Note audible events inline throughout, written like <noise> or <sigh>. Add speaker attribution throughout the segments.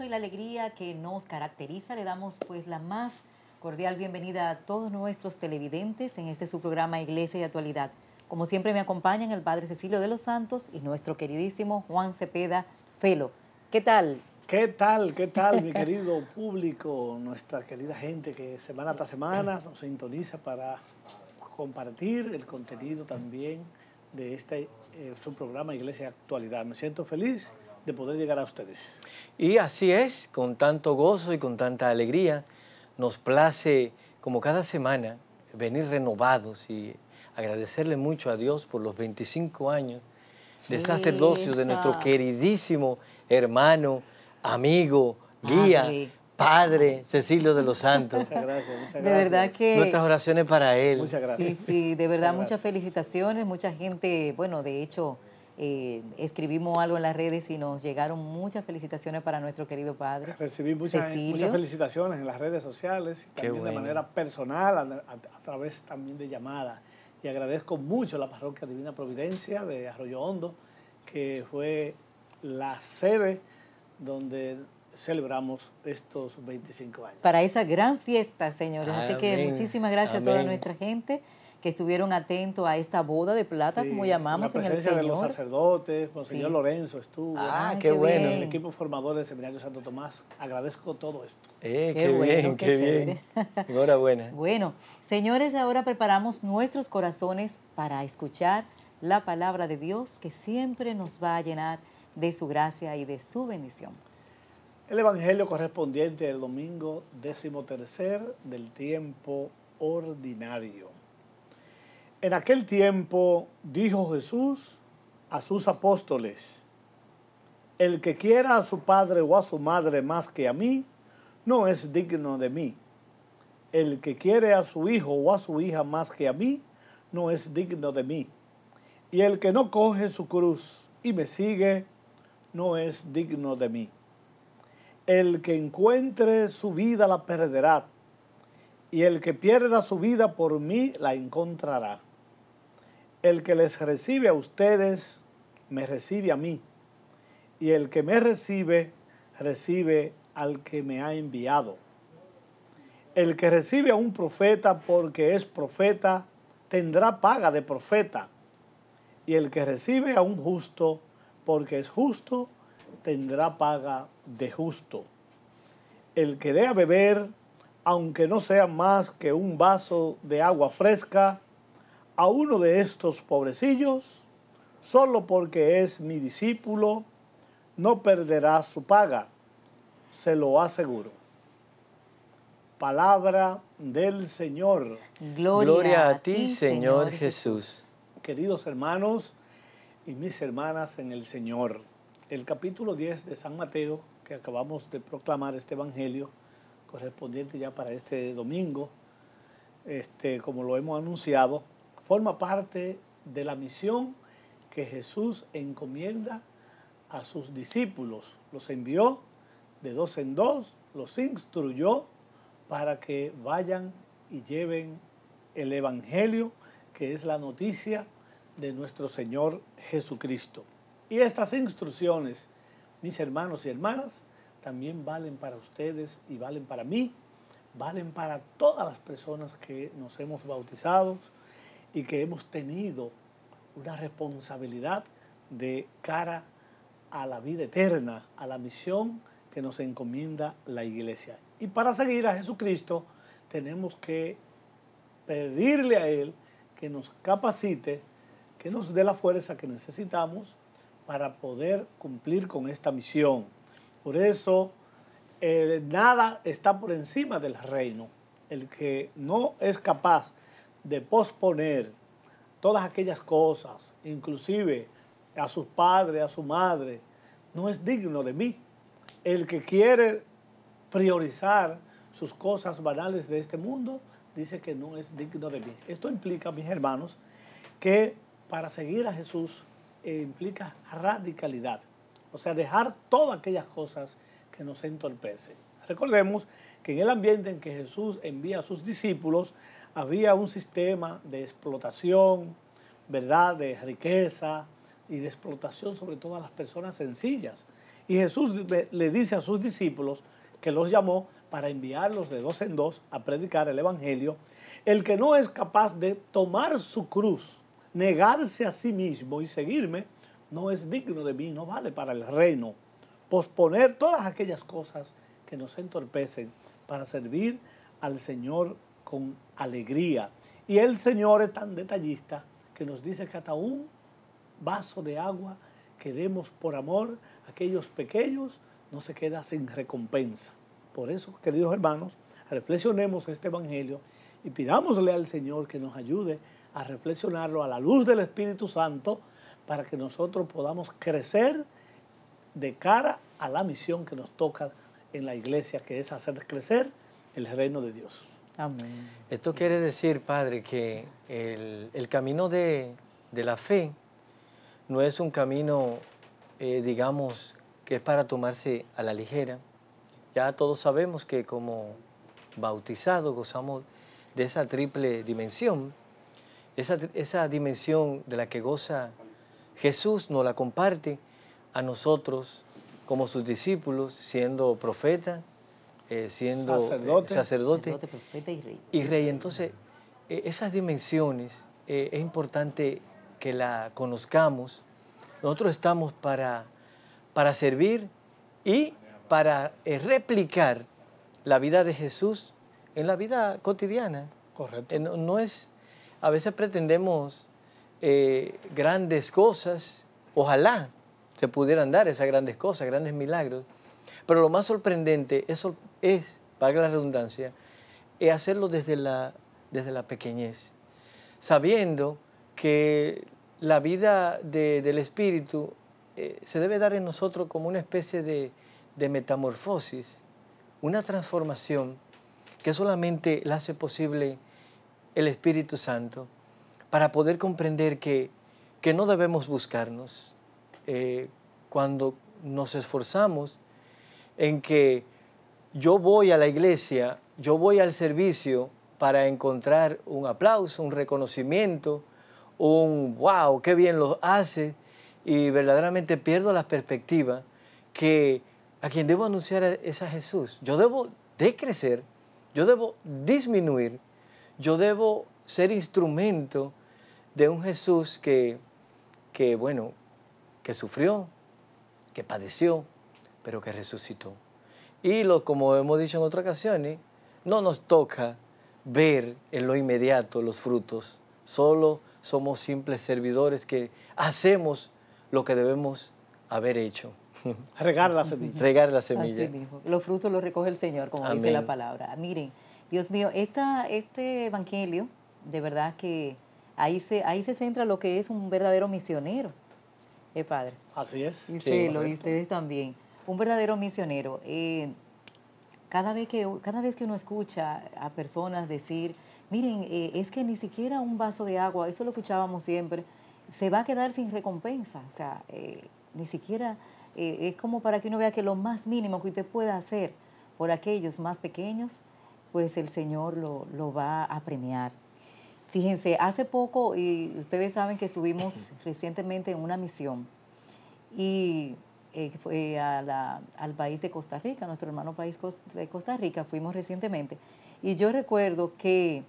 Speaker 1: y la alegría que nos caracteriza. Le damos pues la más cordial bienvenida a todos nuestros televidentes en este su programa Iglesia y Actualidad. Como siempre me acompañan el Padre Cecilio de los Santos y nuestro queridísimo Juan Cepeda Felo. ¿Qué tal? ¿Qué
Speaker 2: tal? ¿Qué tal, mi querido público? Nuestra querida gente que semana tras semana nos sintoniza para compartir el contenido también de este eh, su programa Iglesia Actualidad. Me siento feliz de poder llegar a ustedes.
Speaker 3: Y así es, con tanto gozo y con tanta alegría, nos place, como cada semana, venir renovados y agradecerle mucho a Dios por los 25 años de sacerdocio de nuestro queridísimo hermano, amigo, ah, guía, Padre ah. Cecilio de los Santos. Muchas
Speaker 1: gracias, muchas gracias. De verdad que... Nuestras
Speaker 3: oraciones para él. Muchas gracias. Sí,
Speaker 1: de verdad muchas felicitaciones, mucha gente, bueno, de hecho eh, escribimos algo en las redes y nos llegaron muchas felicitaciones para nuestro querido padre. Recibí muchas, eh,
Speaker 2: felicitaciones en las redes sociales y también de manera personal, a, través también de llamadas. Y agradezco mucho a la parroquia Divina Providencia de Arroyo Hondo, que fue la sede donde celebramos estos 25 años.
Speaker 1: Para esa gran fiesta, señores. Así que muchísimas gracias a toda nuestra gente que estuvieron atentos a esta boda de plata, como llamamos en el Señor. de los
Speaker 2: sacerdotes, el Señor Lorenzo estuvo. Ah, qué, bueno. El equipo formador del Seminario Santo Tomás. Agradezco todo esto. Eh, qué, bueno, bien, qué, bien. <laughs> Enhorabuena.
Speaker 1: bueno, señores, ahora preparamos nuestros corazones para escuchar la palabra de Dios que siempre nos va a llenar de su gracia y de su bendición.
Speaker 2: El Evangelio correspondiente del domingo décimo tercer del tiempo ordinario. En aquel tiempo dijo Jesús a sus apóstoles, el que quiera a su padre o a su madre más que a mí, no es digno de mí. El que quiere a su hijo o a su hija más que a mí, no es digno de mí. Y el que no coge su cruz y me sigue, no es digno de mí. El que encuentre su vida la perderá, y el que pierda su vida por mí la encontrará el que les recibe a ustedes, me recibe a mí. Y el que me recibe, recibe al que me ha enviado. El que recibe a un profeta porque es profeta, tendrá paga de profeta. Y el que recibe a un justo porque es justo, tendrá paga de justo. El que dé a beber, aunque no sea más que un vaso de agua fresca, a uno de estos pobrecillos, solo porque es mi discípulo, no perderá su paga, se lo aseguro. Palabra del Señor. Gloria, a ti, Señor, Jesús. Queridos hermanos y mis hermanas en el Señor, el capítulo 10 de San Mateo, que acabamos de proclamar este Evangelio, correspondiente ya para este domingo, este, como lo hemos anunciado, forma parte de la misión que Jesús encomienda a sus discípulos. Los envió de dos en dos, los instruyó para que vayan y lleven el Evangelio, que es la noticia de nuestro Señor Jesucristo. Y estas instrucciones, mis hermanos y hermanas, también valen para ustedes y valen para mí, valen para todas las personas que nos hemos bautizado, y que hemos tenido una responsabilidad de cara a la vida eterna, a la misión que nos encomienda la iglesia. Y para seguir a Jesucristo tenemos que pedirle a Él que nos capacite, que nos dé la fuerza que necesitamos para poder cumplir con esta misión. Por eso, eh, nada está por encima del reino. El que no es capaz de posponer todas aquellas cosas, inclusive a sus padres, a su madre, no es digno de mí. El que quiere priorizar sus cosas banales de este mundo, dice que no es digno de mí. Esto implica, mis hermanos, que para seguir a Jesús eh, implica radicalidad, o sea, dejar todas aquellas cosas que nos entorpecen. Recordemos que en el ambiente en que Jesús envía a sus discípulos, había un sistema de explotación, ¿verdad? De riqueza y de explotación sobre todas las personas sencillas. Y Jesús le dice a sus discípulos que los llamó para enviarlos de dos en dos a predicar el Evangelio, el que no es capaz de tomar su cruz, negarse a sí mismo y seguirme, no es digno de mí, no vale para el reino. Posponer todas aquellas cosas que nos entorpecen para servir al Señor con alegría. Y el Señor es tan detallista que nos dice que hasta un vaso de agua que demos por amor a aquellos pequeños no se queda sin recompensa. Por eso, queridos hermanos, reflexionemos este Evangelio y pidámosle al Señor que nos ayude a reflexionarlo a la luz del Espíritu Santo para que nosotros podamos crecer de cara a la misión que nos toca en la iglesia, que es hacer crecer el reino de Dios. Esto quiere
Speaker 3: decir, Padre, que el, camino de, la fe no es un camino, eh, digamos, que es para tomarse a la ligera. Ya todos sabemos que como bautizados gozamos de esa triple dimensión. Esa, dimensión de la que goza Jesús nos la comparte a nosotros como sus discípulos, siendo profeta,
Speaker 1: eh, siendo eh, sacerdote,
Speaker 3: y, rey. Entonces, eh, esas dimensiones es importante que la conozcamos. Nosotros estamos para, para servir y para replicar la vida de Jesús en la vida cotidiana. Correcto. No, es, a veces pretendemos grandes cosas, ojalá se pudieran dar esas grandes cosas, grandes milagros, pero lo más sorprendente es, es valga la redundancia, es hacerlo desde la, desde la pequeñez, sabiendo que la vida del espíritu eh, se debe dar en nosotros como una especie de, metamorfosis, una transformación que solamente la hace posible el Espíritu Santo para poder comprender que, que no debemos buscarnos. Eh, cuando nos esforzamos en que yo voy a la iglesia, yo voy al servicio para encontrar un aplauso, un reconocimiento, un wow, qué bien lo hace, y verdaderamente pierdo la perspectiva que a quien debo anunciar es a Jesús. Yo debo decrecer, yo debo disminuir, yo debo ser instrumento de un Jesús que, que bueno, que sufrió, que padeció, pero que resucitó. Y lo, como hemos dicho en otras ocasiones, ¿eh? no nos toca ver en lo inmediato los frutos. Solo somos simples servidores que hacemos lo que debemos haber hecho. <laughs> Regar la semilla. Regar la semilla.
Speaker 1: Los frutos los recoge el Señor, como dice la palabra. Miren, Dios mío, este evangelio, de verdad que ahí se, ahí se centra lo que es un verdadero misionero, eh, Padre.
Speaker 2: Así es. lo y
Speaker 1: ustedes también un verdadero misionero. Eh, cada, vez que, cada vez que uno escucha a personas decir, miren, eh, es que ni siquiera un vaso de agua, eso lo escuchábamos siempre, se va a quedar sin recompensa. O sea, eh, ni siquiera es como para que uno vea que lo más mínimo que usted pueda hacer por aquellos más pequeños, pues el Señor lo, lo va a premiar. Fíjense, hace poco, y ustedes saben que estuvimos <clears throat> recientemente en una misión, y eh, fue eh, al país de Costa Rica, nuestro hermano país de Costa Rica, fuimos recientemente. Y yo recuerdo que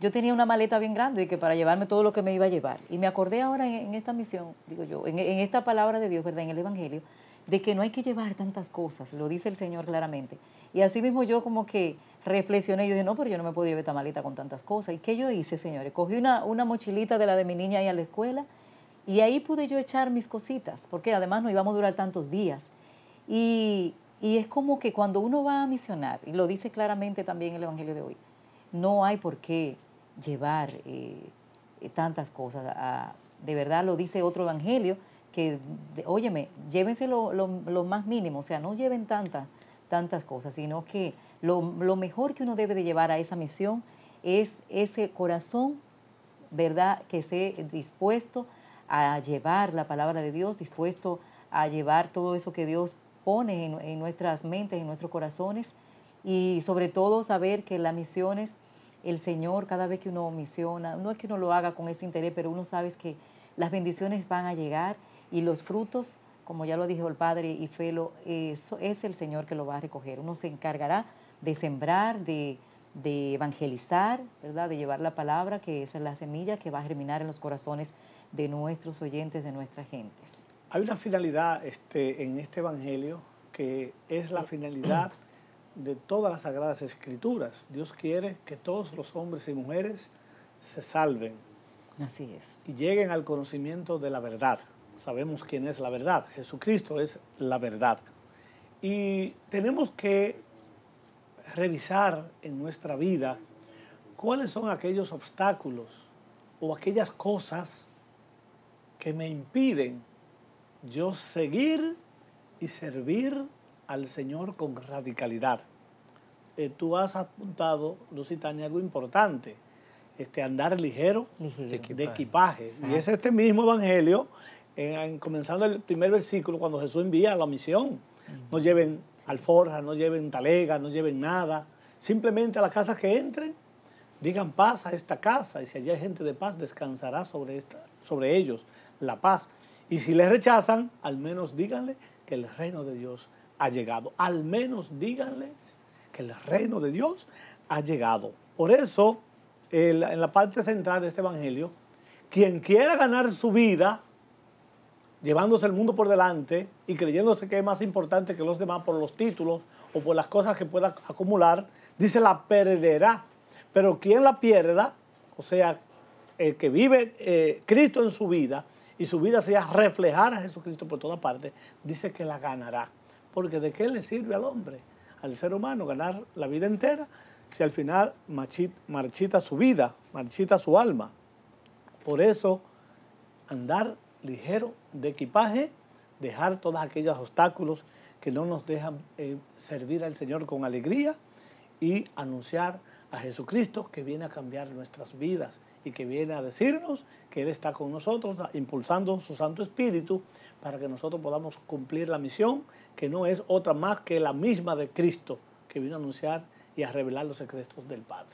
Speaker 1: yo tenía una maleta bien grande y que para llevarme todo lo que me iba a llevar. Y me acordé ahora en, esta misión, digo yo, en, esta palabra de Dios, ¿verdad? En el Evangelio, de que no hay que llevar tantas cosas, lo dice el Señor claramente. Y así mismo yo como que reflexioné, yo dije, no, pero yo no me puedo llevar esta maleta con tantas cosas. ¿Y qué yo hice, señores? Cogí una, una mochilita de la de mi niña ahí a la escuela y ahí pude yo echar mis cositas, porque además no íbamos a durar tantos días. Y, es como que cuando uno va a misionar, y lo dice claramente también el Evangelio de hoy, no hay por qué llevar eh, tantas cosas. de verdad lo dice otro Evangelio, que, óyeme, llévense lo, más mínimo, o sea, no lleven tantas, tantas cosas, sino que lo, lo mejor que uno debe de llevar a esa misión es ese corazón, ¿verdad?, que esté dispuesto a llevar la palabra de Dios, dispuesto a llevar todo eso que Dios pone en, nuestras mentes, en nuestros corazones y sobre todo saber que la misión es el Señor cada vez que uno misiona, no es que uno lo haga con ese interés, pero uno sabe que las bendiciones van a llegar y los frutos, como ya lo dijo el Padre y Felo, eso eh, es el Señor que lo va a recoger. Uno se encargará de sembrar, de de evangelizar, ¿verdad? de llevar la palabra, que es la semilla que va a germinar en los corazones de nuestros oyentes, de nuestras
Speaker 2: gentes. Hay una finalidad este, en este Evangelio que es la finalidad de todas las sagradas escrituras. Dios quiere que todos los hombres y mujeres se salven. Así es. Y lleguen al conocimiento de la verdad. Sabemos quién es la verdad. Jesucristo es la verdad. Y tenemos que revisar en nuestra vida cuáles son aquellos obstáculos o aquellas cosas que me impiden yo seguir y servir al Señor con radicalidad. Eh, tú has apuntado, Lusitania, algo importante, este andar ligero, de equipaje. Y es este mismo Evangelio, eh, en, comenzando el primer versículo, cuando Jesús envía a la misión no lleven alforja, no lleven talega, no lleven nada. Simplemente a la casa que entren, digan paz a esta casa y si allí hay gente de paz, descansará sobre, esta, sobre ellos la paz. Y si les rechazan, al menos díganle que el reino de Dios ha llegado. Al menos díganles que el reino de Dios ha llegado. Por eso, en la parte central de este Evangelio, quien quiera ganar su vida, llevándose el mundo por delante y creyéndose que es más importante que los demás por los títulos o por las cosas que pueda acumular, dice la perderá. Pero quien la pierda, o sea, el que vive eh, Cristo en su vida y su vida sea reflejar a Jesucristo por toda parte dice que la ganará. Porque ¿de qué le sirve al hombre, al ser humano, ganar la vida entera si al final marchita su vida, marchita su alma? Por eso, andar ligero de equipaje, dejar todos aquellos obstáculos que no nos dejan eh, servir al Señor con alegría y anunciar a Jesucristo que viene a cambiar nuestras vidas y que viene a decirnos que Él está con nosotros, impulsando su Santo Espíritu para que nosotros podamos cumplir la misión que no es otra más que la misma de Cristo que vino a anunciar y a revelar los secretos del Padre.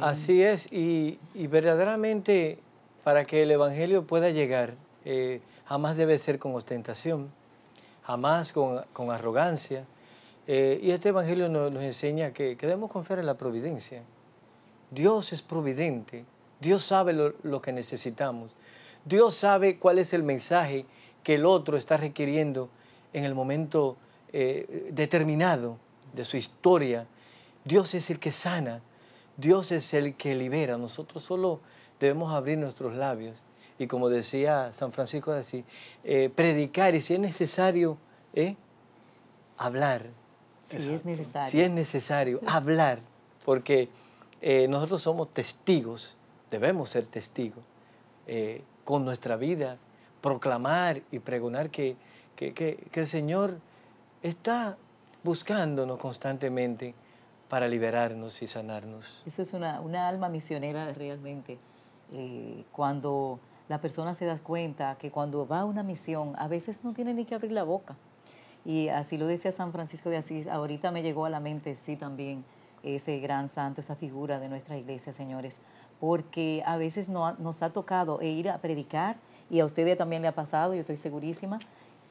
Speaker 3: Así es, y, y verdaderamente para que el Evangelio pueda llegar, eh, jamás debe ser con ostentación, jamás con, arrogancia. Eh, y este Evangelio nos, enseña que, debemos confiar en la providencia. Dios es providente, Dios sabe lo, que necesitamos, Dios sabe cuál es el mensaje que el otro está requiriendo en el momento eh, determinado de su historia. Dios es el que sana, Dios es el que libera. Nosotros solo debemos abrir nuestros labios y como decía San Francisco de Asís, eh, predicar y si es necesario, ¿eh? hablar.
Speaker 1: Si es
Speaker 3: necesario. hablar, porque eh, nosotros somos testigos, debemos ser testigos, con nuestra vida, proclamar y pregonar que, el Señor está buscándonos constantemente para liberarnos y sanarnos.
Speaker 1: Eso es una, alma misionera realmente. cuando la persona se da cuenta que cuando va a una misión a veces no tiene ni que abrir la boca. Y así lo decía San Francisco de Asís, ahorita me llegó a la mente, sí, también ese gran santo, esa figura de nuestra iglesia, señores, porque a veces no, nos ha tocado e ir a predicar, y a usted también le ha pasado, yo estoy segurísima,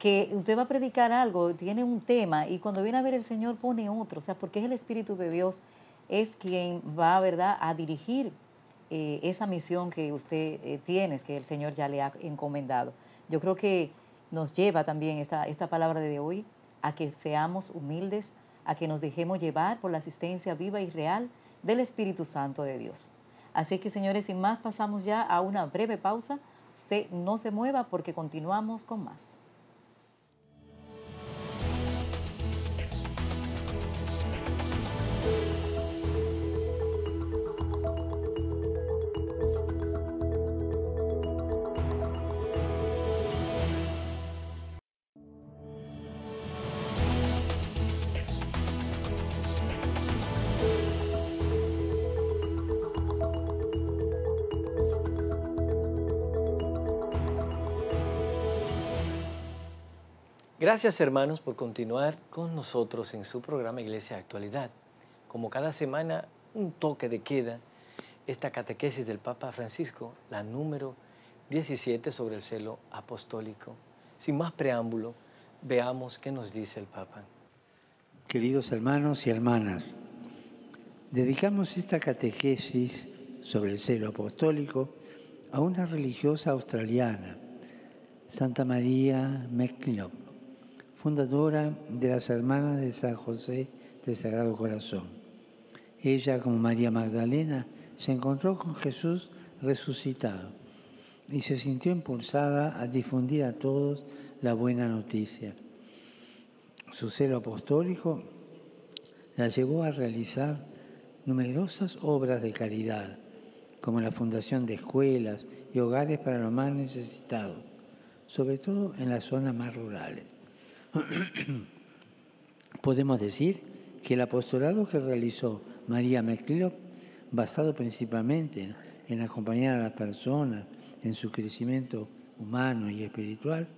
Speaker 1: que usted va a predicar algo, tiene un tema, y cuando viene a ver el Señor pone otro, o sea, porque es el Espíritu de Dios, es quien va, ¿verdad?, a dirigir eh, esa misión que usted eh, tiene, que el Señor ya le ha encomendado. Yo creo que nos lleva también esta, esta palabra de hoy a que seamos humildes, a que nos dejemos llevar por la asistencia viva y real del Espíritu Santo de Dios. Así que señores, sin más pasamos ya a una breve pausa. Usted no se mueva porque continuamos con más.
Speaker 3: Gracias hermanos por continuar con nosotros en su programa Iglesia Actualidad. Como cada semana, un toque de queda, esta catequesis del Papa Francisco, la número 17 sobre el celo apostólico. Sin más preámbulo, veamos qué nos dice el Papa.
Speaker 4: Queridos hermanos y hermanas, dedicamos esta catequesis sobre el celo apostólico a una religiosa australiana, Santa María McClinop fundadora de las Hermanas de San José del Sagrado Corazón. Ella, como María Magdalena, se encontró con Jesús resucitado y se sintió impulsada a difundir a todos la buena noticia. Su celo apostólico la llevó a realizar numerosas obras de caridad, como la fundación de escuelas y hogares para los más necesitados, sobre todo en las zonas más rurales. <clears throat> Podemos decir que el apostolado que realizó María McClellan, basado principalmente en acompañar a las personas en su crecimiento humano y espiritual,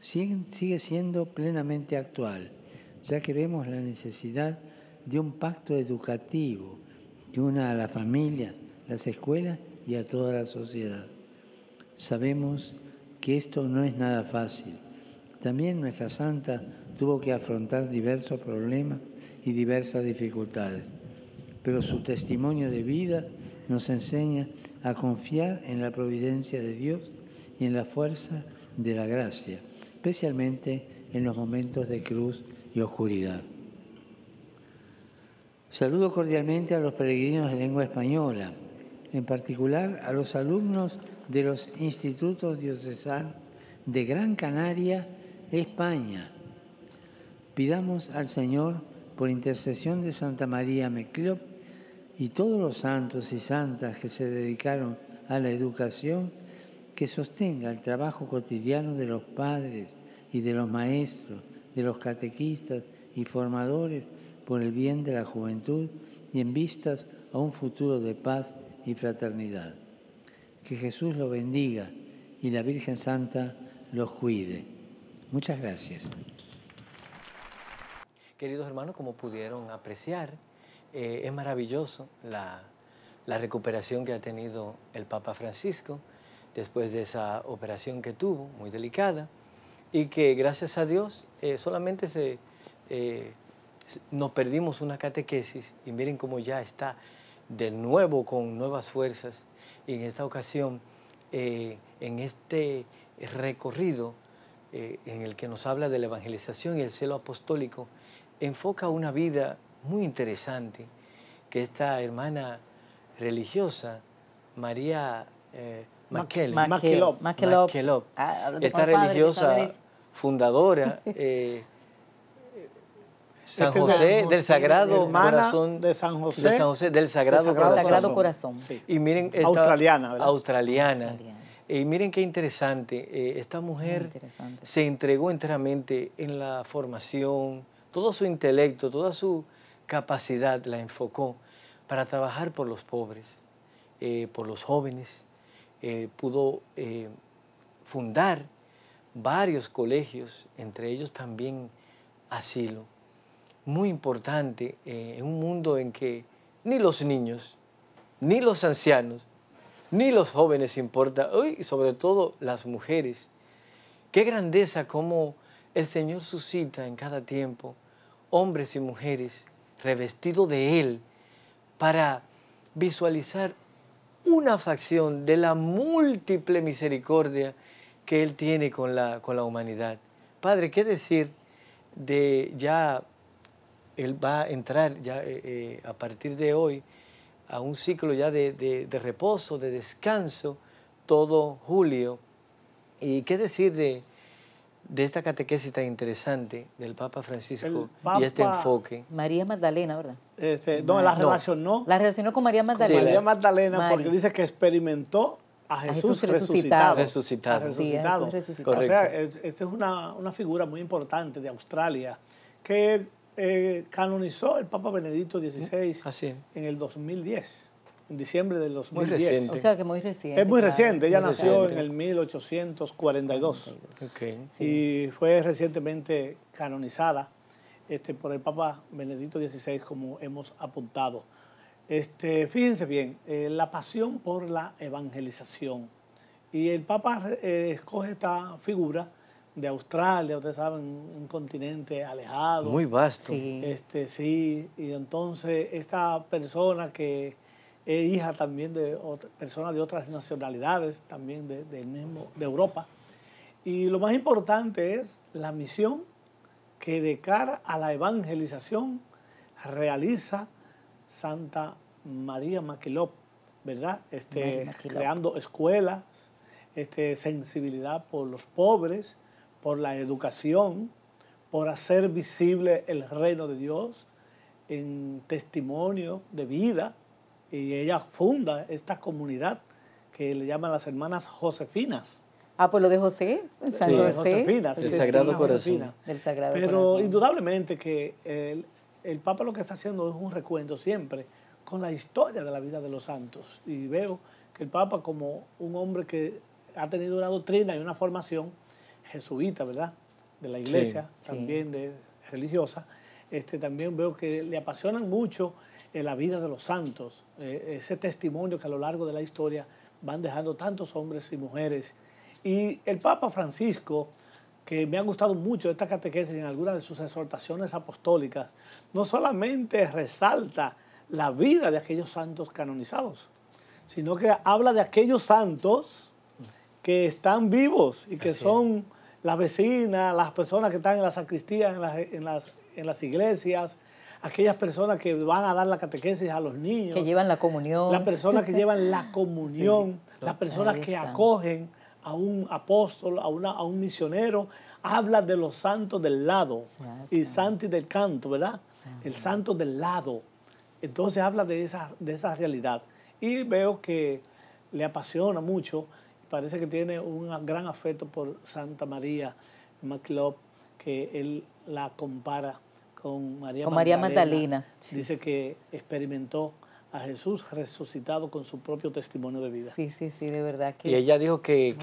Speaker 4: sigue siendo plenamente actual, ya que vemos la necesidad de un pacto educativo que una a la familia las escuelas y a toda la sociedad. Sabemos que esto no es nada fácil también nuestra santa tuvo que afrontar diversos problemas y diversas dificultades, pero su testimonio de vida nos enseña a confiar en la providencia de Dios y en la fuerza de la gracia, especialmente en los momentos de cruz y oscuridad. Saludo cordialmente a los peregrinos de lengua española, en particular a los alumnos de los institutos diocesanos de Gran Canaria España. Pidamos al Señor, por intercesión de Santa María Meclop y todos los santos y santas que se dedicaron a la educación, que sostenga el trabajo cotidiano de los padres y de los maestros, de los catequistas y formadores por el bien de la juventud y en vistas a un futuro de paz y fraternidad. Que Jesús los bendiga y la Virgen Santa los cuide. Muchas gracias.
Speaker 3: Queridos hermanos, como pudieron apreciar, eh, es maravilloso la, recuperación que ha tenido el Papa Francisco después de esa operación que tuvo, muy delicada, y que gracias a Dios eh, solamente eh, se, nos perdimos una catequesis y miren cómo ya está de nuevo con nuevas fuerzas y en esta ocasión, en este recorrido eh, en el que nos habla de la evangelización y el celo apostólico, enfoca una vida muy interesante que esta hermana religiosa, María eh, ah, esta religiosa fundadora, <laughs> eh, este San, José, del Sagrado Corazón de San del Sagrado, Corazón, y miren australiana, australiana y miren qué interesante, eh, esta mujer se entregó enteramente en la formación, todo su intelecto, toda su capacidad la enfocó para trabajar por los pobres, eh, por los jóvenes. Eh, pudo fundar varios colegios, entre ellos también asilo. Muy importante en un mundo en que ni los niños, ni los ancianos, ni los jóvenes importa, hoy y sobre todo las mujeres. Qué grandeza como el Señor suscita en cada tiempo hombres y mujeres revestidos de Él para visualizar una facción de la múltiple misericordia que Él tiene con la, con la humanidad. Padre, ¿qué decir de ya, Él va a entrar ya eh, eh, a partir de hoy a un ciclo ya de, de, reposo, de descanso, todo julio. ¿Y qué decir de, de esta catequesis tan interesante del Papa Francisco y este enfoque.
Speaker 1: María Magdalena, ¿verdad?
Speaker 2: Este, no, la relacionó.
Speaker 1: La relacionó con María Magdalena. María Magdalena, porque
Speaker 2: dice que experimentó a Jesús, Jesús resucitado. Resucitado. resucitado. resucitado. O sea, esta es una, una, figura muy importante de Australia que eh, canonizó el Papa Benedicto XVI en el 2010 en diciembre del 2010. Muy reciente. O sea que muy reciente. Es muy reciente, ella nació en el 1842 y fue recientemente canonizada este, por el Papa Benedicto XVI, como hemos apuntado. Este, fíjense bien, eh, la pasión por la evangelización. Y el Papa eh, escoge esta figura de Australia, ustedes saben, un continente alejado. Muy vasto. Sí. Este, sí, y entonces esta persona que es hija también de personas de otras nacionalidades, también de, mismo, de Europa. Y lo más importante es la misión que de cara a la evangelización realiza Santa María Maquilop, ¿verdad? Este, Creando escuelas, este, sensibilidad por los pobres, por la educación, por hacer visible el reino de Dios en testimonio de vida. Y ella funda esta comunidad que le llaman las hermanas Josefinas.
Speaker 1: Ah, pues lo de José, San
Speaker 2: sí, José. el Sagrado Corazón. Pero indudablemente que el, el, Papa lo que está haciendo es un recuento siempre con la historia de la vida de los santos. Y veo que el Papa como un hombre que ha tenido una doctrina y una formación, jesuita, ¿verdad? De la iglesia, también de religiosa, este, también veo que le apasionan mucho eh, la vida de los santos, eh, ese testimonio que a lo largo de la historia van dejando tantos hombres y mujeres. Y el Papa Francisco, que me ha gustado mucho esta catequesis en algunas de sus exhortaciones apostólicas, no solamente resalta la vida de aquellos santos canonizados, sino que habla de aquellos santos que están vivos y que son las vecinas, las personas que están en las sacristías, en las, iglesias, aquellas personas que van a dar la catequesis a los niños. Que
Speaker 1: llevan la comunión. Las personas que llevan la <laughs> comunión,
Speaker 2: las personas que acogen a un apóstol, a, a un misionero. Habla de los santos del lado y santi del canto, ¿verdad? El santo del lado. Entonces habla de esa, de esa realidad. Y veo que le apasiona mucho parece que tiene un gran afecto por Santa María MacLeod, que él la compara con María con Magdalena. Magdalena. Dice que experimentó a Jesús resucitado con su propio testimonio de vida. Sí, sí, sí, de verdad que... Y ella
Speaker 3: dijo que,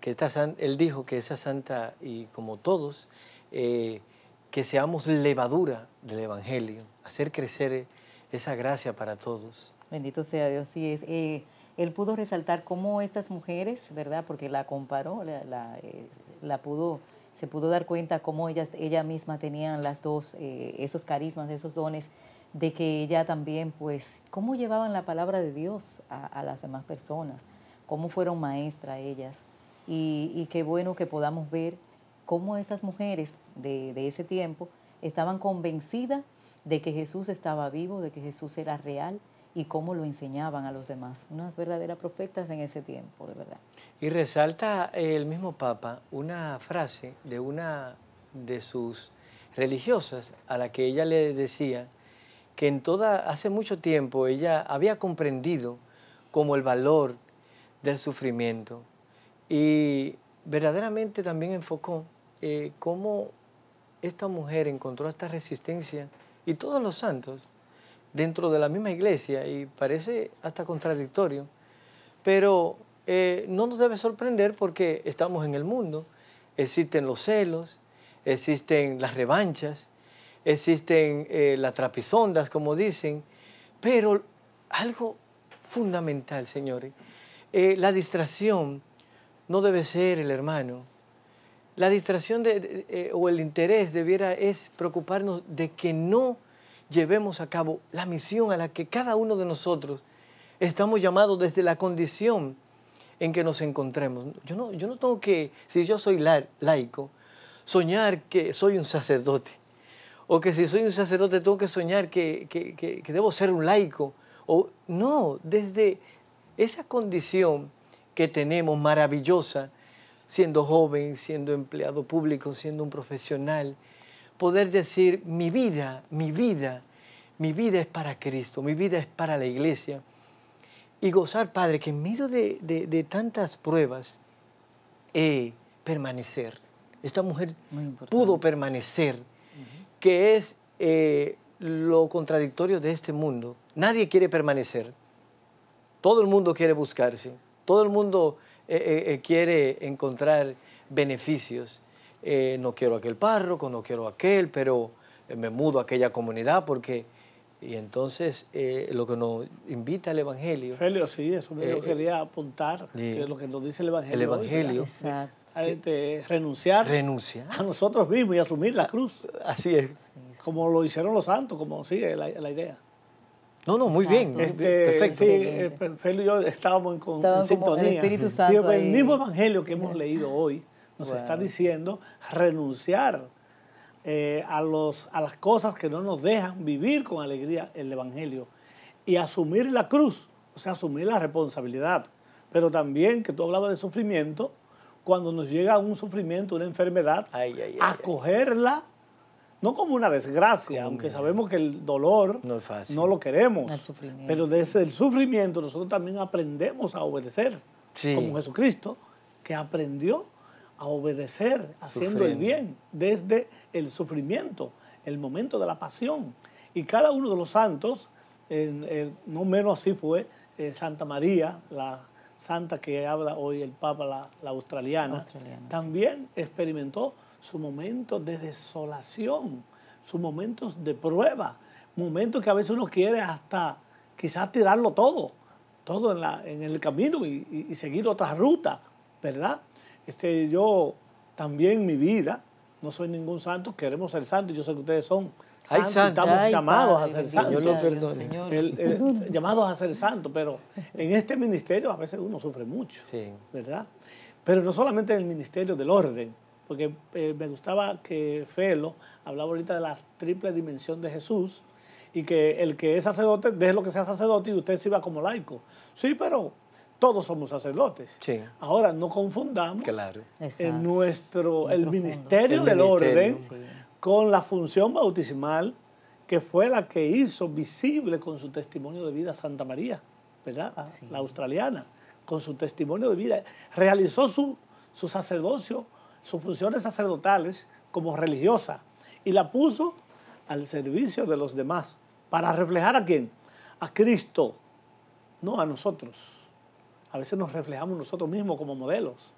Speaker 3: que, esta él dijo que esa santa, y como todos, eh, que seamos levadura del Evangelio, hacer crecer esa gracia para todos.
Speaker 1: Bendito sea Dios, sí es. Eh, él pudo resaltar cómo estas mujeres, ¿verdad? Porque la comparó, la, eh, pudo, se pudo dar cuenta cómo ellas, ella misma tenían las dos, eh, esos carismas, esos dones, de que ella también, pues, cómo llevaban la palabra de Dios a, las demás personas, cómo fueron maestras ellas. Y, qué bueno que podamos ver cómo esas mujeres de ese tiempo estaban convencidas de que Jesús estaba vivo, de que Jesús era real y cómo lo enseñaban a los demás. Unas verdaderas profetas en ese tiempo, de verdad.
Speaker 3: Y resalta el mismo Papa una frase de una de sus religiosas a la que ella le decía que en toda hace mucho tiempo ella había comprendido como el valor del sufrimiento y verdaderamente también enfocó eh, cómo esta mujer encontró esta resistencia y todos los santos dentro de la misma iglesia y parece hasta contradictorio, pero eh, no nos debe sorprender porque estamos en el mundo, existen los celos, existen las revanchas, existen eh, las trapisondas, como dicen, pero algo fundamental, señores, eh, la distracción no debe ser el hermano. La distracción o el interés debiera es preocuparnos de que no llevemos a cabo la misión a la que cada uno de nosotros estamos llamados desde la condición en que nos encontremos. Yo no, tengo que, si yo soy laico, soñar que soy un sacerdote. O que si soy un sacerdote tengo que soñar que, que, que, que debo ser un laico. O, no, desde esa condición que tenemos maravillosa, siendo joven, siendo empleado público, siendo un profesional, poder decir, mi vida, mi vida, mi vida es para Cristo, mi vida es para la iglesia. Y gozar, Padre, que en medio de, tantas pruebas, permanecer. Esta mujer pudo permanecer, que es eh, lo contradictorio de este mundo. Nadie quiere permanecer. Todo el mundo quiere buscarse. Todo el mundo eh, eh, quiere encontrar beneficios. Eh, no quiero aquel párroco, no quiero aquel, pero eh, me mudo a aquella comunidad porque...
Speaker 2: Y entonces eh, lo que nos invita el Evangelio... Felio, sí, eso me quería apuntar, lo que nos dice el Evangelio. El Evangelio. Exacto. De este, renunciar, renunciar, a nosotros mismos y asumir la cruz. Así es. Como lo hicieron los santos, como sigue la, idea. No, no, muy bien. Este, perfecto. Sí, y yo estábamos en, sintonía. El el mismo evangelio que hemos leído hoy nos está diciendo renunciar eh, a, los, a las cosas que no nos dejan vivir con alegría el Evangelio y asumir la cruz, o sea, asumir la responsabilidad. Pero también, que tú hablabas de sufrimiento, cuando nos llega un sufrimiento, una enfermedad, acogerla no como una desgracia, aunque sabemos que el dolor no, lo queremos, pero desde el sufrimiento nosotros también aprendemos a obedecer, como Jesucristo, que aprendió a obedecer haciendo el bien desde el sufrimiento, el momento de la pasión. Y cada uno de los santos, no menos así fue eh, Santa María, la santa que habla hoy el Papa, la, australiana, también experimentó su momento de desolación, sus momentos de prueba, momentos que a veces uno quiere hasta quizás tirarlo todo, todo en, la, en el camino y seguir otra ruta, ¿verdad? Este, yo también mi vida, no soy ningún santo, queremos ser santos, yo sé que ustedes son santos, estamos llamados a ser santos. Yo lo perdono. llamados a ser santos, pero en este ministerio a veces uno sufre mucho, ¿verdad? Pero no solamente en el ministerio del orden, porque eh, me gustaba que Felo hablaba ahorita de la triple dimensión de Jesús y que el que es sacerdote, deje lo que sea sacerdote y usted sirva como laico. Sí, pero todos somos sacerdotes. Ahora no confundamos nuestro, el ministerio del orden con la función bautismal que fue la que hizo visible con su testimonio de vida Santa María, ¿verdad? La australiana, con su testimonio de vida. Realizó su, su sacerdocio, sus funciones sacerdotales como religiosa y la puso al servicio de los demás. ¿Para reflejar a quién? A Cristo, no a nosotros a veces nos reflejamos nosotros mismos como modelos.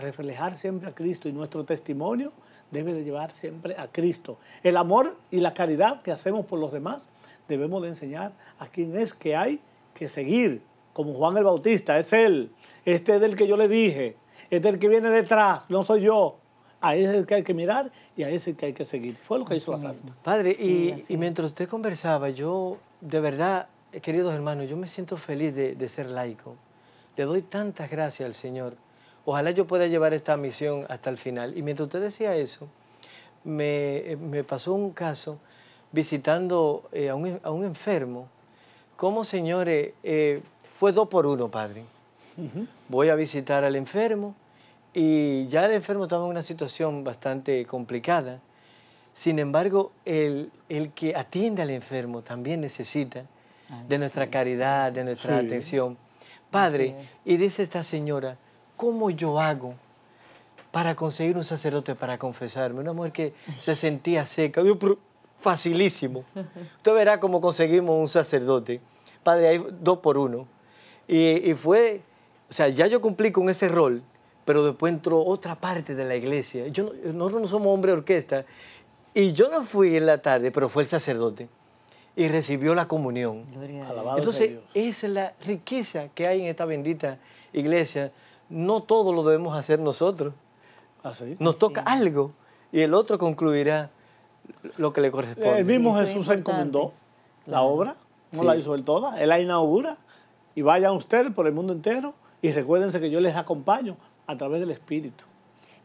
Speaker 2: Reflejar siempre a Cristo y nuestro testimonio debe de llevar siempre a Cristo. El amor y la caridad que hacemos por los demás debemos de enseñar a quién es que hay que seguir, como Juan el Bautista, es él, este es el que yo le dije, es el que viene detrás, no soy yo. A ese es el que hay que mirar y a ese es el que hay que seguir. Fue lo que hizo la Padre, y,
Speaker 3: mientras usted conversaba, yo, de verdad, queridos hermanos, yo me siento feliz de ser laico le doy tantas gracias al Señor. Ojalá yo pueda llevar esta misión hasta el final. Y mientras usted decía eso, me, eh, pasó un caso visitando eh, a, un, enfermo. Como señores? Eh, fue dos por uno, padre. Voy a visitar al enfermo y ya el enfermo estaba en una situación bastante complicada. Sin embargo, el, el que atiende al enfermo también necesita de nuestra caridad, de nuestra atención. Padre, y dice esta señora, ¿cómo yo hago para conseguir un sacerdote para confesarme? Una mujer que se sentía seca, facilísimo. <laughs> Usted verá cómo conseguimos un sacerdote. Padre, hay dos por uno. Y, fue, o sea, ya yo cumplí con ese rol, pero después entró otra parte de la iglesia. Yo, nosotros no somos hombre de orquesta. Y yo no fui en la tarde, pero fue el sacerdote y recibió la comunión. Entonces, esa es la riqueza que hay en esta bendita iglesia. No todo lo debemos hacer nosotros. Ah, Nos toca algo
Speaker 2: y el otro concluirá lo que le corresponde. El mismo Jesús encomendó la obra, no la hizo él toda, él la inaugura y vayan ustedes por el mundo entero y recuérdense que yo les acompaño a través del Espíritu.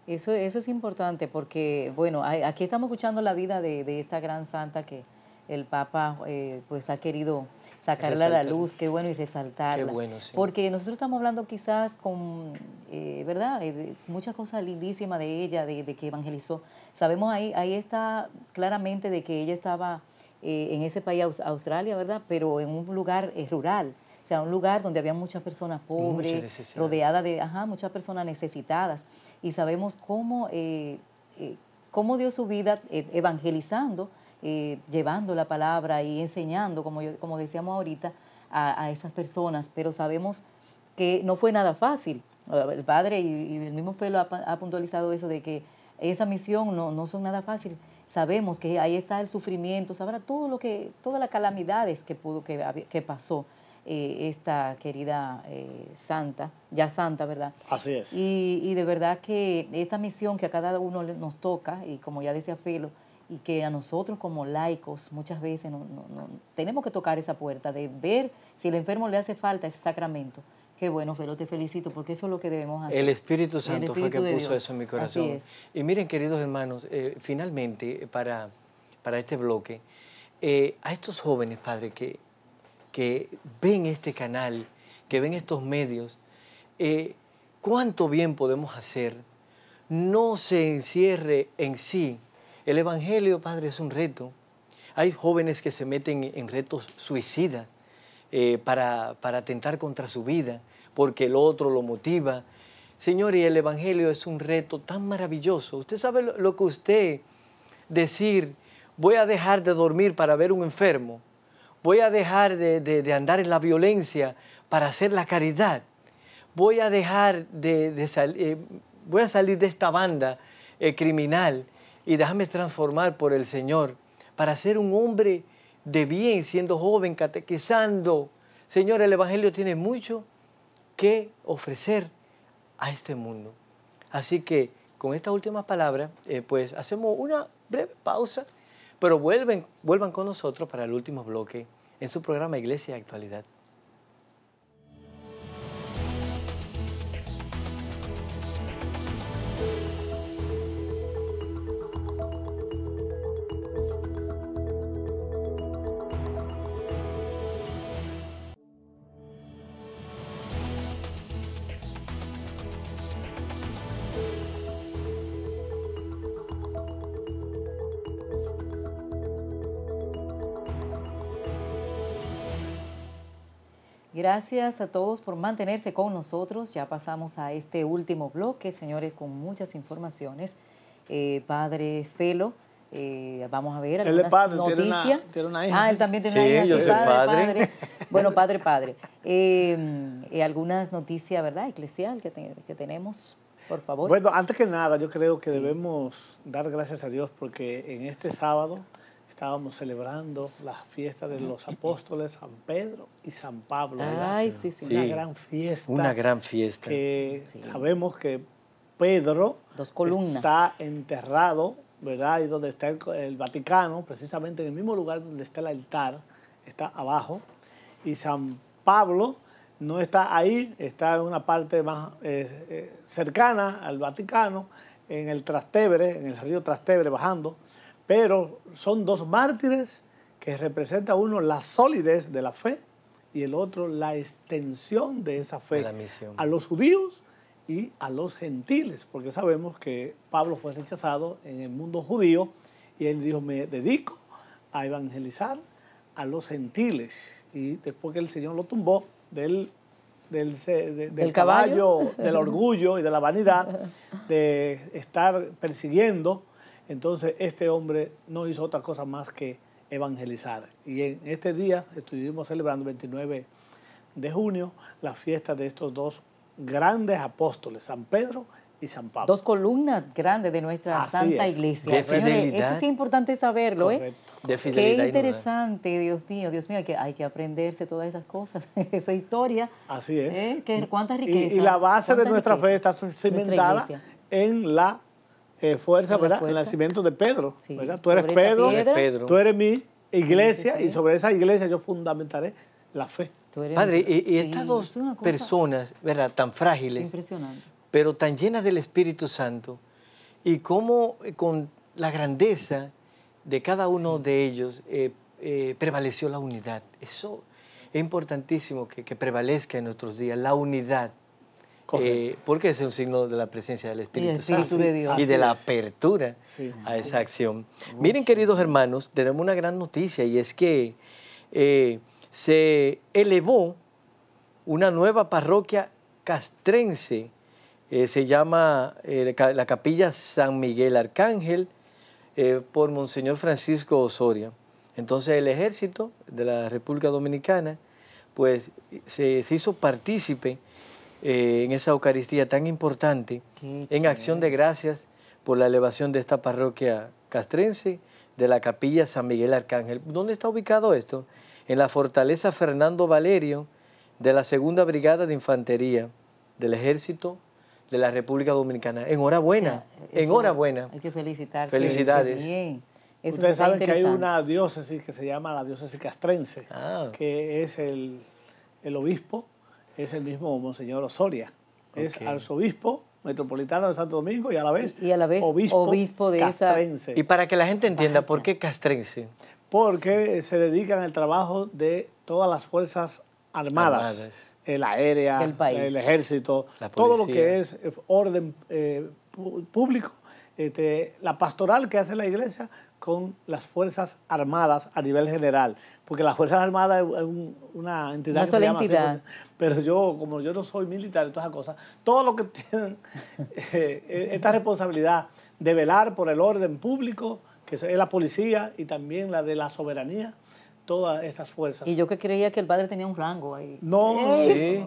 Speaker 1: Eso, eso es importante porque, bueno, aquí estamos escuchando la vida de esta gran santa que, el Papa eh, pues ha querido sacarla a la luz, qué bueno, y resaltarla. bueno, Porque nosotros estamos hablando quizás con, eh, ¿verdad? Eh, muchas cosas lindísimas de ella, de, que evangelizó. Sabemos ahí, ahí está claramente de que ella estaba en ese país, Australia, ¿verdad? Pero en un lugar rural. O sea, un lugar donde había muchas personas pobres, Rodeada de ajá, muchas personas necesitadas. Y sabemos cómo, cómo dio su vida evangelizando, eh, llevando la palabra y enseñando, como, yo, como decíamos ahorita, a, esas personas, pero sabemos que no fue nada fácil. El padre y, el mismo Pelo ha, puntualizado eso de que esa misión no, no son nada fácil. Sabemos que ahí está el sufrimiento, sabrá todo lo que, todas las calamidades que pudo, que, que pasó eh, esta querida eh, santa, ya santa, ¿verdad? Así es. Y, y de verdad que esta misión que a cada uno nos toca, y como ya decía Felo, y que a nosotros como laicos muchas veces no, no, no, tenemos que tocar esa puerta de ver si el enfermo le hace falta ese sacramento. Qué bueno, pero te felicito porque eso es lo que debemos hacer. El Espíritu Santo el fue que puso eso en mi corazón.
Speaker 3: Y miren, queridos hermanos, eh, finalmente para, para este bloque, eh, a estos jóvenes, Padre, que, que ven este canal, que ven estos medios, eh, cuánto bien podemos hacer, no se encierre en sí el Evangelio, Padre, es un reto. Hay jóvenes que se meten en retos suicidas eh, para, atentar contra su vida, porque el otro lo motiva. Señor, y el Evangelio es un reto tan maravilloso. Usted sabe lo que usted decir, voy a dejar de dormir para ver un enfermo, voy a dejar de, andar en la violencia para hacer la caridad, voy a dejar de, eh, voy a salir de esta banda eh, criminal y déjame transformar por el Señor para ser un hombre de bien, siendo joven, catequizando. Señor, el Evangelio tiene mucho que ofrecer a este mundo. Así que con estas últimas palabras, eh, pues hacemos una breve pausa, pero vuelven, vuelvan con nosotros para el último bloque en su programa Iglesia de Actualidad.
Speaker 1: Gracias a todos por mantenerse con nosotros. Ya pasamos a este último bloque, señores, con muchas informaciones. Eh, padre Felo, eh, vamos a ver algunas padre, noticias. ah, él también tiene sí, una hija. Yo soy padre, padre. <laughs> Bueno, padre, padre. Em, eh, algunas noticias, ¿verdad? Eclesial que, tenemos,
Speaker 2: por favor. Bueno, antes que nada, yo creo que debemos dar gracias a Dios porque en este sábado estábamos celebrando la fiesta de los apóstoles San Pedro y San Pablo. Ay, sí, sí. Una gran fiesta. Una gran fiesta. sabemos que Pedro está enterrado, ¿verdad? Y donde está el, Vaticano, precisamente en el mismo lugar donde está el altar, está abajo. Y San Pablo no está ahí, está en una parte más eh, eh, cercana al Vaticano, en el Trastevere, en el río Trastevere, bajando pero son dos mártires que representa uno la solidez de la fe y el otro la extensión de esa fe a los judíos y a los gentiles, porque sabemos que Pablo fue rechazado en el mundo judío y él dijo, me dedico a evangelizar a los gentiles. Y después que el Señor lo tumbó del, del, caballo, del orgullo y de la vanidad de estar persiguiendo entonces, este hombre no hizo otra cosa más que evangelizar. Y en este día estuvimos celebrando el 29 de junio la fiesta de estos dos grandes apóstoles, San Pedro y San Pablo. Dos columnas grandes de nuestra Santa
Speaker 1: Iglesia. fidelidad. eso sí es importante saberlo, ¿eh?
Speaker 3: De Qué interesante,
Speaker 1: Dios mío, Dios mío, hay que, aprenderse todas esas cosas, <laughs> eso es historia. Así es. ¿eh? ¿Cuánta riqueza? Y, la base de nuestra fe
Speaker 2: está cimentada en la eh, fuerza, ¿verdad? El nacimiento de Pedro, ¿verdad? Tú eres Pedro, Pedro, tú eres mi iglesia y sobre esa iglesia yo fundamentaré la fe. Padre, y,
Speaker 3: estas dos personas, ¿verdad? Tan frágiles, pero tan llenas del Espíritu Santo y cómo eh, con la grandeza de cada uno de ellos eh, prevaleció la unidad. Eso es importantísimo que, que prevalezca en nuestros días, la unidad. Eh, porque es un signo de la presencia del Espíritu, Santo de y de la apertura a esa acción. Miren, queridos hermanos, tenemos una gran noticia y es que eh, se elevó una nueva parroquia castrense, eh, se llama la capilla San Miguel Arcángel por Monseñor Francisco Osoria. Entonces el ejército de la República Dominicana pues se, se hizo partícipe eh, en esa Eucaristía tan importante, en acción de gracias por la elevación de esta parroquia castrense de la capilla San Miguel Arcángel. ¿Dónde está ubicado esto? En la fortaleza Fernando Valerio de la Segunda Brigada de Infantería del Ejército de la República Dominicana. Enhorabuena, enhorabuena.
Speaker 2: Hay que felicitarse. Felicidades. Ustedes saben que hay una diócesis que se llama la diócesis castrense, ah. que es el obispo es el mismo Monseñor Osoria. Es arzobispo metropolitano de Santo Domingo y a la vez, obispo, de castrense. Esa... Y
Speaker 3: para que la gente entienda, ¿por qué castrense?
Speaker 2: Porque se dedican al trabajo de todas las fuerzas armadas, el aérea, el, ejército, todo lo que es eh, orden eh, público, este, la pastoral que hace la iglesia con las fuerzas armadas a nivel general porque las Fuerzas Armadas es una entidad... que entidad. Así, pero yo, como yo no soy militar y todas esas cosas, todo lo que tienen <laughs> eh, e, esta responsabilidad de velar por el orden público, que es la policía y también la de la soberanía, todas estas fuerzas. Y yo
Speaker 1: que creía que el padre tenía un rango ahí.
Speaker 2: No, sí.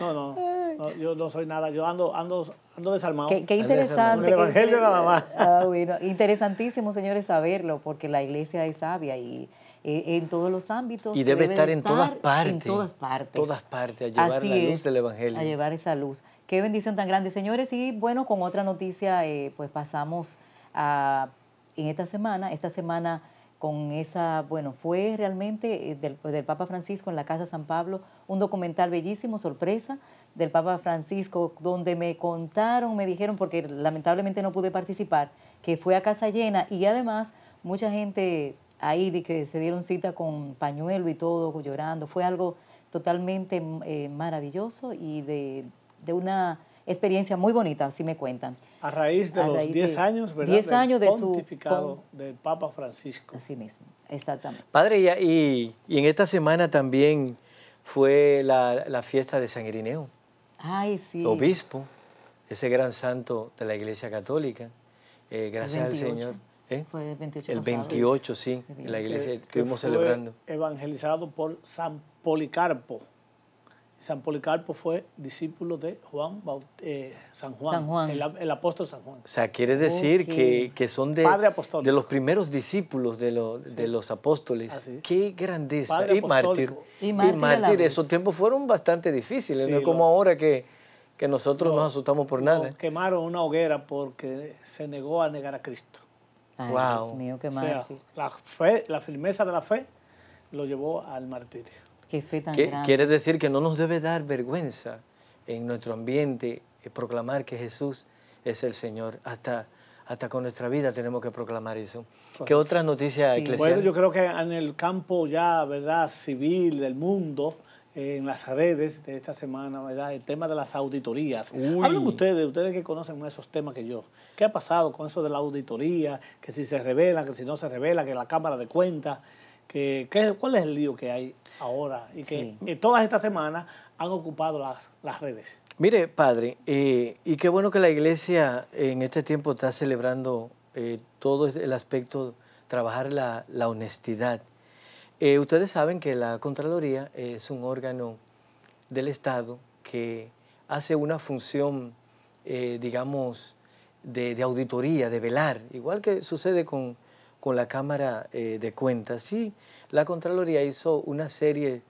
Speaker 2: no, No, yo no soy nada, yo ando, ando, desarmado. Qué, qué interesante. El evangelio nada más.
Speaker 1: Ah, bueno, interesantísimo, señores, saberlo, porque la iglesia es sabia y e, en todos los ámbitos. Y debe, estar, en todas partes. En todas partes. Todas partes,
Speaker 3: a llevar la luz del Evangelio. A llevar
Speaker 1: esa luz. Qué bendición tan grande, señores. Y bueno, con otra noticia, eh, pues pasamos a, en esta semana, esta semana con esa, bueno, fue realmente eh, del, del, Papa Francisco en la Casa San Pablo, un documental bellísimo, sorpresa, del Papa Francisco, donde me contaron, me dijeron, porque lamentablemente no pude participar, que fue a casa llena y además mucha gente ahí de que se dieron cita con pañuelo y todo, llorando. Fue algo totalmente eh, maravilloso y de, de, una experiencia muy bonita, así me cuentan.
Speaker 2: A raíz de los 10 años, ¿verdad? 10 años del de pontificado del Papa Francisco. Así mismo, exactamente. Padre,
Speaker 3: y, y en esta semana también fue la, la, fiesta de San Irineo.
Speaker 1: Ay, sí. Obispo,
Speaker 3: ese gran santo de la Iglesia Católica. Eh, gracias al Señor ¿Eh? Fue el 28. El sí, en la iglesia estuvimos celebrando.
Speaker 2: Evangelizado por San Policarpo. San Policarpo fue discípulo de Juan eh, San Juan, El, apóstol San Juan. O
Speaker 3: sea, quiere decir que, son de, de, los primeros discípulos de, los apóstoles. Qué grandeza. y mártir.
Speaker 4: Y mártir.
Speaker 3: Esos tiempos fueron bastante difíciles, no es como ahora que, nosotros nos asustamos por nada.
Speaker 2: Quemaron una hoguera porque se negó a negar a Cristo.
Speaker 3: Dios mío, qué
Speaker 2: la fe, la firmeza de la fe lo llevó al martirio. Quiere
Speaker 3: decir que no nos debe dar vergüenza en nuestro ambiente eh, proclamar que Jesús es el Señor. Hasta, hasta con
Speaker 2: nuestra vida tenemos que proclamar eso. ¿Qué otra
Speaker 3: noticia sí. Bueno, yo
Speaker 2: creo que en el campo ya, ¿verdad?, civil del mundo, en las redes de esta semana, ¿verdad? El tema de las auditorías. Hablan ustedes, ustedes que conocen esos temas que yo. ¿Qué ha pasado con eso de la auditoría? Que si se revela, que si no se revela, que la Cámara de Cuentas, que, ¿cuál es el lío que hay ahora? Y que eh, todas estas semanas han ocupado las, redes.
Speaker 3: Mire, padre, eh, y qué bueno que la iglesia en este tiempo está celebrando eh, todo el aspecto, trabajar la, la honestidad eh, ustedes saben que la Contraloría es un órgano del Estado que hace una función, eh, digamos, de, auditoría, de velar, igual que sucede con, la Cámara eh, de Cuentas. Sí, la Contraloría hizo una serie,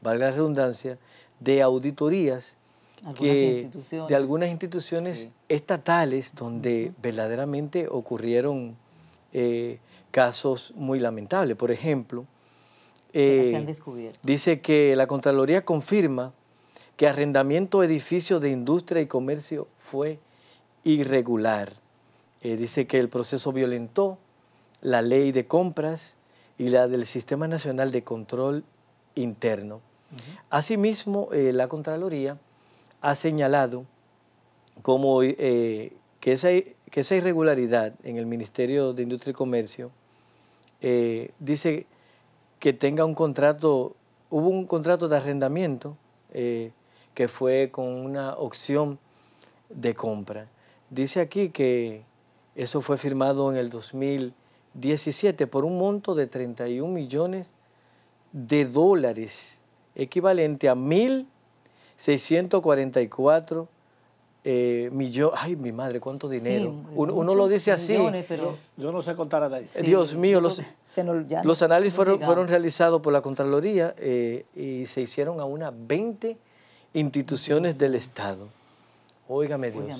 Speaker 3: valga la redundancia, de auditorías de algunas instituciones estatales donde verdaderamente ocurrieron casos muy lamentables. Por ejemplo, eh, dice que la Contraloría confirma que arrendamiento de edificios de industria y comercio fue irregular. Eh, dice que el proceso violentó la ley de compras y la del Sistema Nacional de Control Interno. Asimismo, eh, la Contraloría ha señalado como que, esa, que esa irregularidad en el Ministerio de Industria y Comercio dice que tenga un contrato, hubo un contrato de arrendamiento eh, que fue con una opción de compra. Dice aquí que eso fue firmado en el 2017 por un monto de 31 millones de dólares, equivalente a 1.644 eh, ay mi madre, cuánto dinero. uno, lo dice así.
Speaker 1: yo, no sé contar a eh, Dios mío, los, análisis fueron,
Speaker 3: realizados por la Contraloría eh, y se hicieron a unas 20 instituciones del Estado. Óigame Dios.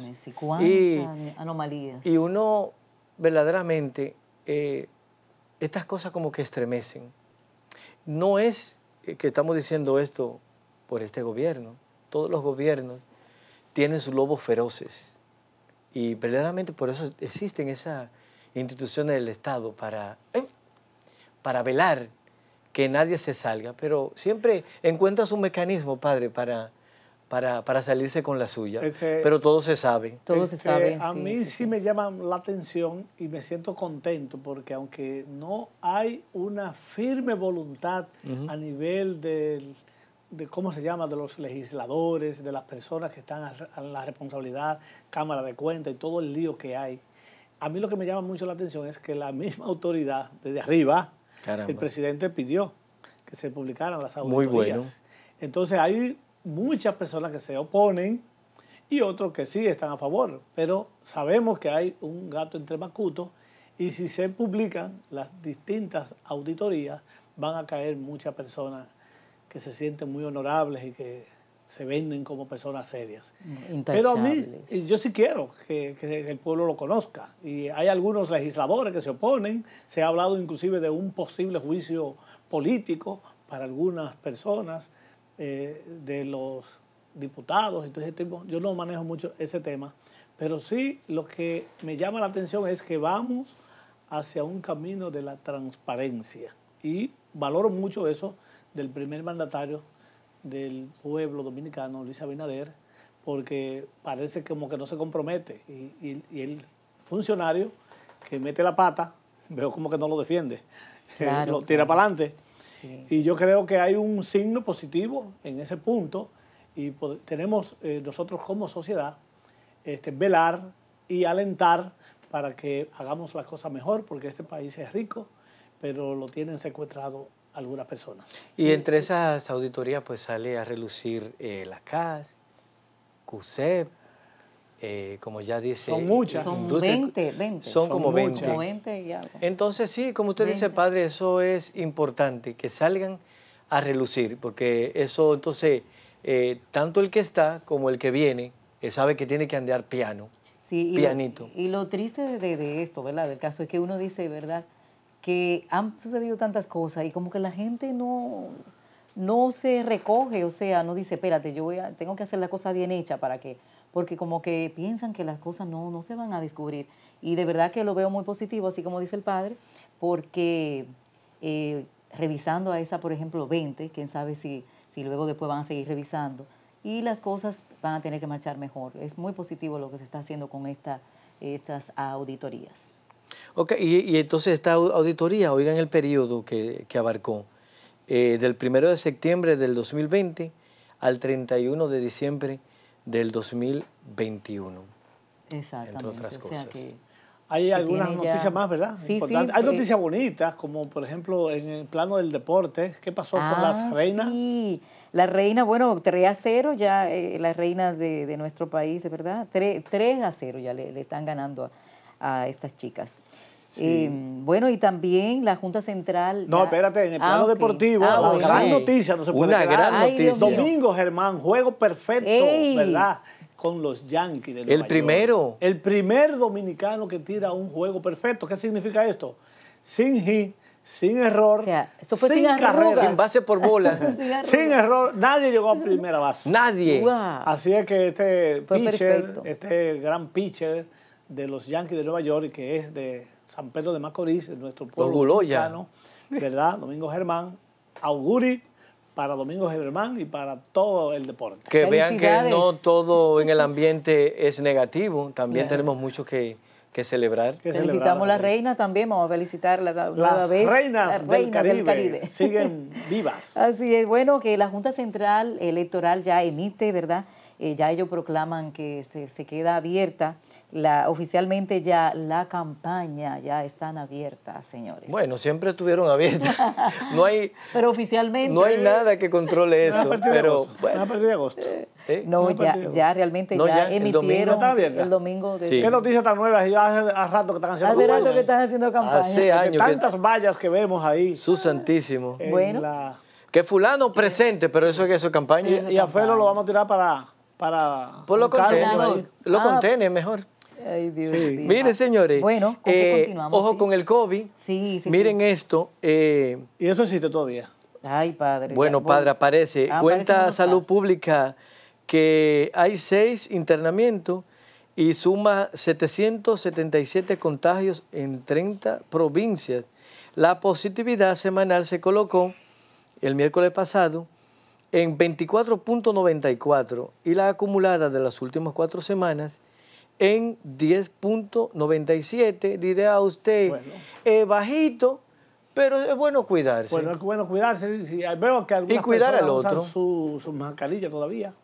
Speaker 3: y,
Speaker 1: anomalías. Y
Speaker 3: uno, verdaderamente, estas cosas como que estremecen. No es que estamos diciendo esto por este gobierno, todos los gobiernos tienen sus lobos feroces. Y verdaderamente por eso existen esas instituciones del Estado para, eh, para velar que nadie se salga, pero siempre encuentras un mecanismo, padre, para, para, salirse con la suya. Este, pero todo se sabe. Todo se este, sabe. A mí sí,
Speaker 2: me llama la atención y me siento contento porque aunque no hay una firme voluntad a nivel del de cómo se llama, de los legisladores, de las personas que están a la responsabilidad, Cámara de Cuentas y todo el lío que hay. A mí lo que me llama mucho la atención es que la misma autoridad, desde arriba, el presidente pidió que se publicaran las auditorías. Muy bueno. Entonces hay muchas personas que se oponen y otros que sí están a favor, pero sabemos que hay un gato entre macutos y si se publican las distintas auditorías van a caer muchas personas que se sienten muy honorables y que se venden como personas serias. Pero a mí, yo sí quiero que, el pueblo lo conozca. Y hay algunos legisladores que se oponen. Se ha hablado inclusive de un posible juicio político para algunas personas eh, de los diputados. Entonces, yo no manejo mucho ese tema. Pero sí lo que me llama la atención es que vamos hacia un camino de la transparencia. Y valoro mucho eso del primer mandatario del pueblo dominicano, Luis Abinader, porque parece como que no se compromete. Y, el funcionario que mete la pata, veo como que no lo defiende,
Speaker 4: <laughs> lo tira para
Speaker 2: adelante. y yo creo que hay un signo positivo en ese punto y tenemos eh, nosotros como sociedad este, velar y alentar para que hagamos las cosas mejor, porque este país es rico, pero lo tienen secuestrado algunas personas.
Speaker 3: Y entre esas auditorías pues sale a relucir eh, la CAS, CUSEP, eh, como ya dice... Son muchas. Son 20, 20. Son, como 20. Entonces sí, como usted dice, padre, eso es importante, que salgan a relucir, porque eso entonces, eh, tanto el que está como el que viene, eh, sabe que tiene que andar piano,
Speaker 1: pianito. y lo triste de esto, ¿verdad? Del caso es que uno dice, ¿verdad?, que han sucedido tantas cosas y como que la gente no, se recoge, o sea, no dice, espérate, yo voy tengo que hacer la cosa bien hecha para qué? porque como que piensan que las cosas no, no se van a descubrir. Y de verdad que lo veo muy positivo, así como dice el padre, porque eh, revisando a esa, por ejemplo, 20, quién sabe si, si luego después van a seguir revisando, y las cosas van a tener que marchar mejor. Es muy positivo lo que se está haciendo con estas auditorías.
Speaker 3: Ok, y, entonces esta auditoría, oigan el periodo que, abarcó, eh, del 1 de septiembre del 2020 al 31 de diciembre del 2021.
Speaker 2: Exactamente. Entre otras cosas. hay algunas noticias más, ¿verdad? Sí, sí. Hay noticias bonitas, como por ejemplo en el plano del deporte. ¿Qué pasó con las ah, reinas? Sí,
Speaker 1: la reina, bueno, 3 a 0 ya, eh, las la reina de, nuestro país, ¿verdad? 3, a 0 ya le, le están ganando a a estas chicas.
Speaker 2: Em,
Speaker 1: bueno, y también la Junta Central. No, espérate, en el ah, plano deportivo,
Speaker 2: ah, gran noticia, no se puede Una gran noticia. Domingo, Germán, juego perfecto, ¿verdad? Con los Yankees El primero. El primer dominicano que tira un juego perfecto. ¿Qué significa esto? Sin hit, sin error. O sea, eso fue sin, sin Sin base por bola. <laughs> sin, error. Nadie llegó a primera base. Nadie. Así es que este pitcher, este gran pitcher de los Yankees de Nueva York, que es de San Pedro de Macorís, de nuestro pueblo mexicano, ¿verdad? <laughs> Domingo Germán, auguri para Domingo Germán y para todo el deporte. Que vean que no
Speaker 3: todo en el ambiente es negativo, también tenemos mucho que, celebrar. Felicitamos a
Speaker 1: la reina también, vamos a felicitarla la, Las vez. Reinas, Las reinas del Caribe. Siguen <laughs> vivas. Así es, bueno, que la Junta Central Electoral ya emite, ¿verdad? Eh, ya ellos proclaman que se, se, queda abierta, la, oficialmente ya la campaña ya están abiertas, señores. Bueno,
Speaker 3: siempre estuvieron abiertas.
Speaker 1: <laughs> No hay, pero
Speaker 2: oficialmente. No hay nada que
Speaker 3: controle eso. pero, a partir de agosto. ¿Eh? No, ya, ya realmente ya, emitieron el
Speaker 2: domingo, de... ¿Qué noticias tan nuevas? Ya hace, rato que están haciendo Hace rato que están haciendo campaña. Hace años. Tantas
Speaker 3: vallas que vemos ahí. Su santísimo. Bueno. Que fulano presente, pero eso es que eso campaña. Y, y a Felo lo
Speaker 2: vamos a tirar para para... Pues lo contene, lo ah, mejor. Ay, Dios Miren,
Speaker 3: señores. Bueno, eh, Ojo con el COVID. Sí, sí. Miren esto. Eh, y eso existe todavía.
Speaker 1: Ay, padre. Bueno, padre, aparece. Ah, Cuenta Salud
Speaker 3: Pública que hay seis internamientos y suma 777 contagios en 30 provincias. La positividad semanal se colocó el miércoles pasado en 24.94 y la acumulada de las últimas cuatro semanas en 10.97. Diré a usted, bajito, pero es bueno cuidarse. Bueno, es
Speaker 2: bueno cuidarse. Y veo que otro. y cuidar al otro. todavía.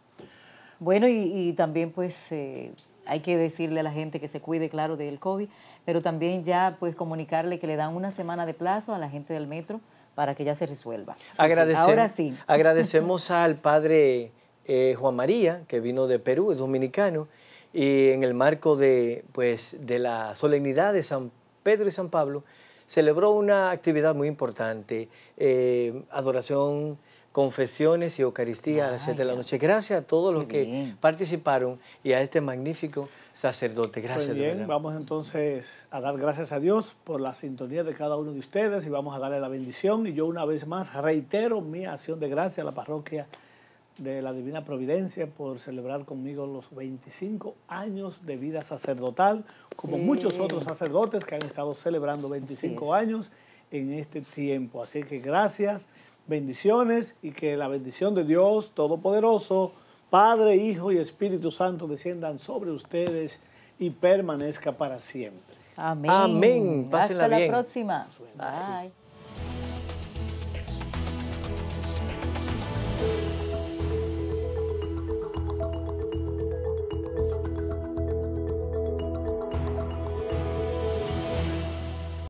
Speaker 1: Bueno, y, también pues... Eh, hay que decirle a la gente que se cuide, claro, del COVID, pero también ya pues comunicarle que le dan una semana de plazo a la gente del metro para que ya se resuelva. Ahora sí.
Speaker 3: Agradecemos al padre eh, Juan María, que vino de Perú, es dominicano, y en el marco de, pues, de la solemnidad de San Pedro y San Pablo, celebró una actividad muy importante, eh, adoración confesiones y Eucaristía a las 7 de la noche. Gracias a todos los que participaron y a este magnífico sacerdote.
Speaker 2: Gracias. Muy bien, vamos entonces a dar gracias a Dios por la sintonía de cada uno de ustedes y vamos a darle la bendición. Y yo una vez más reitero mi acción de gracias a la parroquia de la Divina Providencia por celebrar conmigo los 25 años de vida sacerdotal, como muchos otros sacerdotes que han estado celebrando 25 años en este tiempo. Así que gracias bendiciones y que la bendición de Dios Todopoderoso, Padre, Hijo y Espíritu Santo desciendan sobre ustedes y permanezca para siempre. Amén. Amén. Hasta la
Speaker 1: próxima. Bye.